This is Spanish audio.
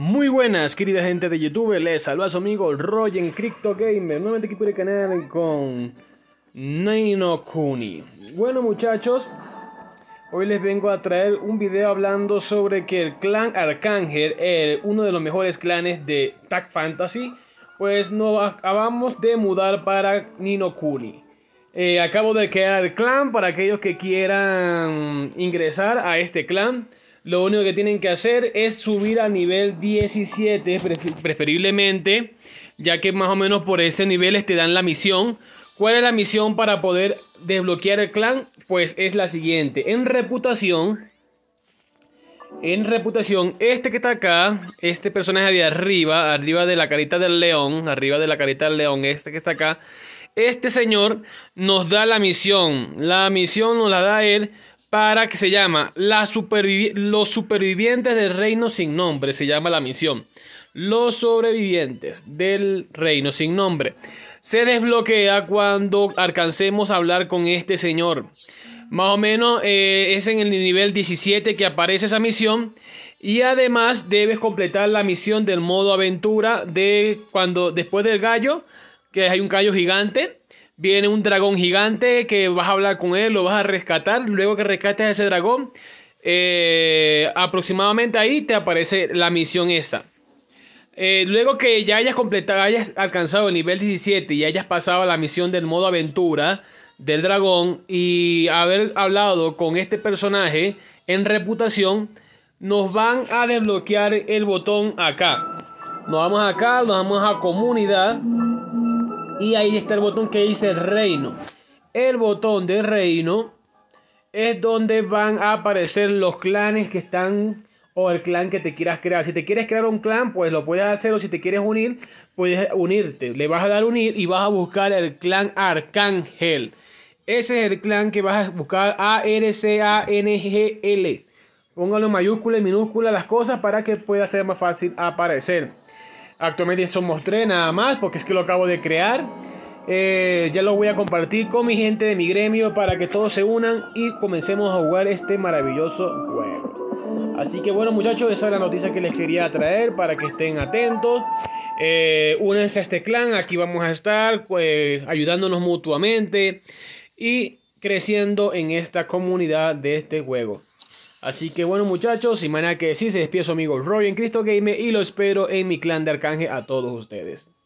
Muy buenas, querida gente de YouTube. Les saluda a su amigo Roger en Crypto Gamer. Nuevamente aquí por el canal con Nino Kuni. Bueno, muchachos, hoy les vengo a traer un video hablando sobre que el clan Arcángel, el, uno de los mejores clanes de Tag Fantasy, pues nos acabamos de mudar para Nino Kuni. Eh, acabo de crear el clan para aquellos que quieran ingresar a este clan. Lo único que tienen que hacer es subir a nivel 17, preferiblemente, ya que más o menos por ese nivel te dan la misión. ¿Cuál es la misión para poder desbloquear el clan? Pues es la siguiente. En reputación, en reputación, este que está acá, este personaje de arriba, arriba de la carita del león, arriba de la carita del león, este que está acá, este señor nos da la misión. La misión nos la da él para que se llama Los supervivientes del reino sin nombre, se llama la misión. Los sobrevivientes del reino sin nombre. Se desbloquea cuando alcancemos a hablar con este señor. Más o menos eh, es en el nivel 17 que aparece esa misión. Y además debes completar la misión del modo aventura de cuando después del gallo, que hay un gallo gigante Viene un dragón gigante que vas a hablar con él, lo vas a rescatar. Luego que rescates a ese dragón, eh, aproximadamente ahí te aparece la misión esa. Eh, luego que ya hayas completado, hayas alcanzado el nivel 17 y hayas pasado a la misión del modo aventura del dragón y haber hablado con este personaje en reputación, nos van a desbloquear el botón acá. Nos vamos acá, nos vamos a comunidad y ahí está el botón que dice reino. El botón de reino es donde van a aparecer los clanes que están o el clan que te quieras crear. Si te quieres crear un clan, pues lo puedes hacer o si te quieres unir, puedes unirte. Le vas a dar unir y vas a buscar el clan Arcángel. Ese es el clan que vas a buscar A R C A N G L. Póngalo en mayúscula y minúscula las cosas para que pueda ser más fácil aparecer. Actualmente somos tres nada más, porque es que lo acabo de crear. Eh, ya lo voy a compartir con mi gente de mi gremio para que todos se unan y comencemos a jugar este maravilloso juego. Así que bueno muchachos, esa es la noticia que les quería traer para que estén atentos. Eh, a este clan, aquí vamos a estar pues, ayudándonos mutuamente y creciendo en esta comunidad de este juego. Así que bueno muchachos, sin manera que sí se despide su amigo en Cristo Game y lo espero en mi clan de Arcángel a todos ustedes.